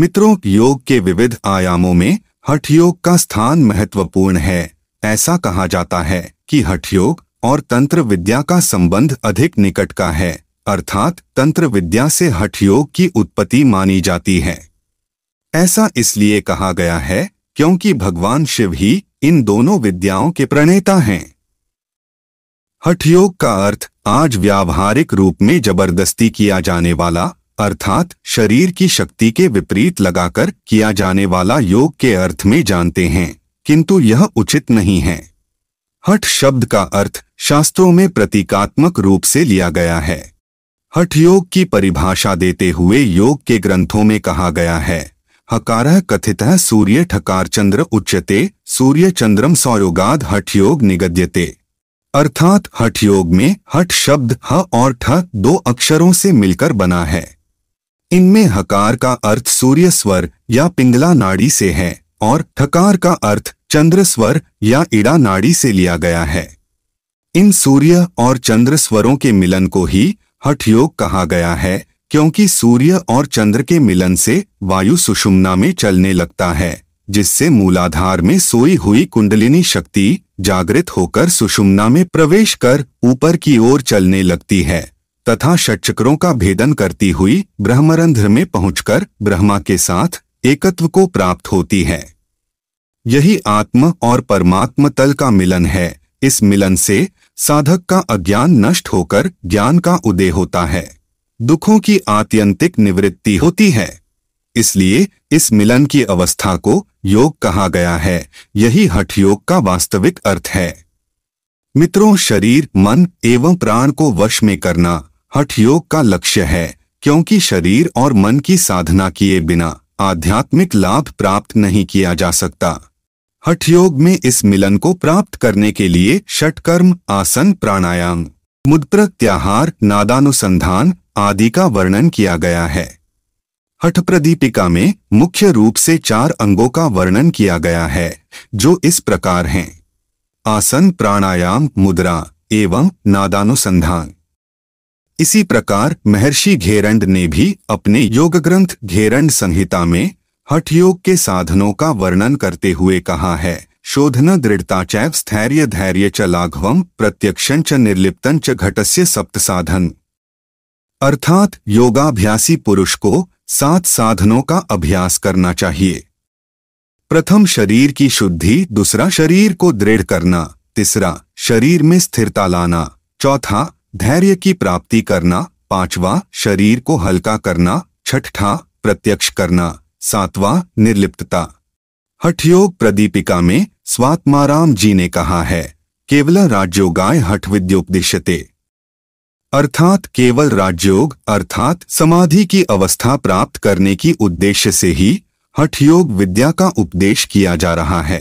मित्रों योग के विविध आयामों में हठ योग का स्थान महत्वपूर्ण है ऐसा कहा जाता है कि हठ योग और तंत्र विद्या का संबंध अधिक निकट का है अर्थात तंत्र विद्या से हठ योग की उत्पत्ति मानी जाती है ऐसा इसलिए कहा गया है क्योंकि भगवान शिव ही इन दोनों विद्याओं के प्रणेता हैं योग का अर्थ आज व्यावहारिक रूप में जबरदस्ती किया जाने वाला अर्थात शरीर की शक्ति के विपरीत लगाकर किया जाने वाला योग के अर्थ में जानते हैं किंतु यह उचित नहीं है हठ शब्द का अर्थ शास्त्रों में प्रतीकात्मक रूप से लिया गया है हठ योग की परिभाषा देते हुए योग के ग्रंथों में कहा गया है हकार कथित सूर्य ठकार चंद्र उच्यते सूर्य चंद्रम सौयोगाद हठ योग निगद्यते अर्थात हठ योग में हठ शब्द ह और ठ दो अक्षरों से मिलकर बना है इनमें हकार का अर्थ सूर्य स्वर या पिंगला नाड़ी से है और ठकार का अर्थ चंद्र स्वर या इड़ा नाड़ी से लिया गया है इन सूर्य और चंद्र स्वरों के मिलन को ही हठ योग कहा गया है क्योंकि सूर्य और चंद्र के मिलन से वायु सुषुम्ना में चलने लगता है जिससे मूलाधार में सोई हुई कुंडलिनी शक्ति जागृत होकर सुषुम्ना में प्रवेश कर ऊपर की ओर चलने लगती है तथा षटचक्रों का भेदन करती हुई ब्रह्मरंध्र में पहुंचकर ब्रह्मा के साथ एकत्व को प्राप्त होती है यही आत्म और परमात्म तल का मिलन है इस मिलन से साधक का अज्ञान नष्ट होकर ज्ञान का उदय होता है दुखों की आत्यंतिक निवृत्ति होती है इसलिए इस मिलन की अवस्था को योग कहा गया है यही हठ योग का वास्तविक अर्थ है मित्रों शरीर मन एवं प्राण को वश में करना हठ योग का लक्ष्य है क्योंकि शरीर और मन की साधना किए बिना आध्यात्मिक लाभ प्राप्त नहीं किया जा सकता हठ योग में इस मिलन को प्राप्त करने के लिए षटकर्म आसन प्राणायाम मुद्र त्याहार नादानुसंधान आदि का वर्णन किया गया है हठ प्रदीपिका में मुख्य रूप से चार अंगों का वर्णन किया गया है जो इस प्रकार हैं आसन प्राणायाम मुद्रा एवं नादानुसंधान इसी प्रकार महर्षि घेरंड ने भी अपने योग ग्रंथ घेरंड संहिता में हठ योग के साधनों का वर्णन करते हुए कहा है शोधन दृढ़ता चैव स्थैर्य धैर्य च लाघवम प्रत्यक्षं च निर्लिप्तन च घटस्य सप्त साधन अर्थात योगाभ्यासी पुरुष को सात साधनों का अभ्यास करना चाहिए प्रथम शरीर की शुद्धि दूसरा शरीर को दृढ़ करना तीसरा शरीर में स्थिरता लाना चौथा धैर्य की प्राप्ति करना पांचवा शरीर को हल्का करना छठा प्रत्यक्ष करना सातवा निर्लिप्तता हठयोग प्रदीपिका में स्वात्माराम जी ने कहा है केवल राज्योगाय हठ विद्योपदिश्यते अर्थात केवल राजयोग अर्थात समाधि की अवस्था प्राप्त करने की उद्देश्य से ही हठयोग विद्या का उपदेश किया जा रहा है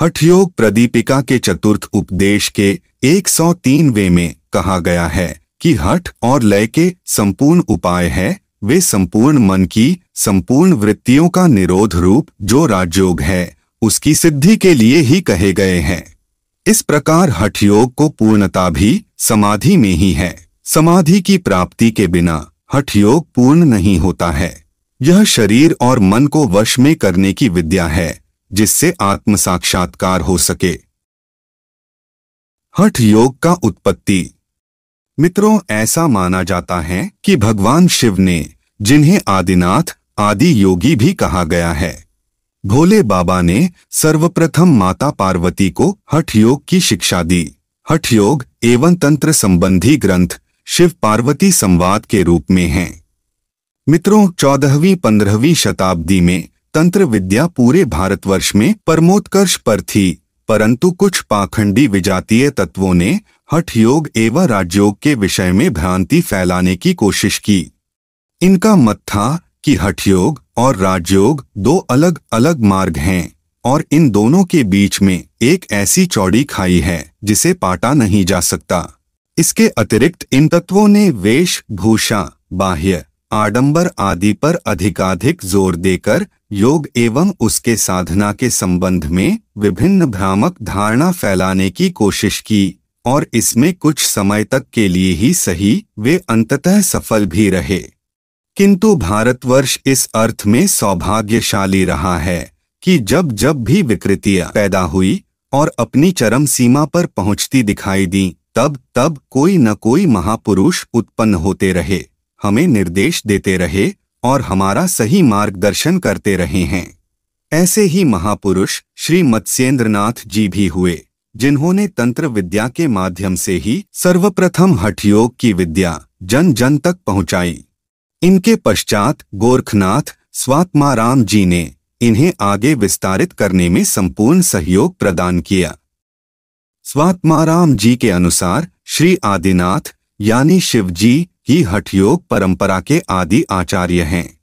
हठयोग प्रदीपिका के चतुर्थ उपदेश के 103वें में कहा गया है कि हठ और लय के संपूर्ण उपाय है वे संपूर्ण मन की संपूर्ण वृत्तियों का निरोध रूप जो राजयोग है उसकी सिद्धि के लिए ही कहे गए हैं इस प्रकार हठयोग को पूर्णता भी समाधि में ही है समाधि की प्राप्ति के बिना हठयोग पूर्ण नहीं होता है यह शरीर और मन को वश में करने की विद्या है जिससे आत्म साक्षात्कार हो सके हठ योग का उत्पत्ति मित्रों ऐसा माना जाता है कि भगवान शिव ने जिन्हें आदिनाथ आदि योगी भी कहा गया है भोले बाबा ने सर्वप्रथम माता पार्वती को हठ योग की शिक्षा दी हठ योग एवं तंत्र संबंधी ग्रंथ शिव पार्वती संवाद के रूप में है मित्रों चौदहवीं पंद्रहवीं शताब्दी में तंत्र विद्या पूरे भारतवर्ष में परमोत्कर्ष पर थी परंतु कुछ पाखंडी विजातीय तत्वों ने हठ योग एवं राजयोग के विषय में भ्रांति फैलाने की कोशिश की इनका मत था कि योग और राजयोग दो अलग अलग मार्ग हैं और इन दोनों के बीच में एक ऐसी चौड़ी खाई है जिसे पाटा नहीं जा सकता इसके अतिरिक्त इन तत्वों ने वेश भूषा बाह्य आडंबर आदि पर अधिकाधिक जोर देकर योग एवं उसके साधना के संबंध में विभिन्न भ्रामक धारणा फैलाने की कोशिश की और इसमें कुछ समय तक के लिए ही सही वे अंततः सफल भी रहे किंतु भारतवर्ष इस अर्थ में सौभाग्यशाली रहा है कि जब जब भी विकृतियां पैदा हुई और अपनी चरम सीमा पर पहुंचती दिखाई दी तब तब कोई न कोई महापुरुष उत्पन्न होते रहे हमें निर्देश देते रहे और हमारा सही मार्गदर्शन करते रहे हैं ऐसे ही महापुरुष श्री मत्स्येंद्रनाथ जी भी हुए जिन्होंने तंत्र विद्या के माध्यम से ही सर्वप्रथम हठयोग की विद्या जन जन तक पहुंचाई इनके पश्चात गोरखनाथ स्वात्माराम जी ने इन्हें आगे विस्तारित करने में संपूर्ण सहयोग प्रदान किया स्वात्माराम जी के अनुसार श्री आदिनाथ यानी शिव जी ही हठयोग परंपरा के आदि आचार्य हैं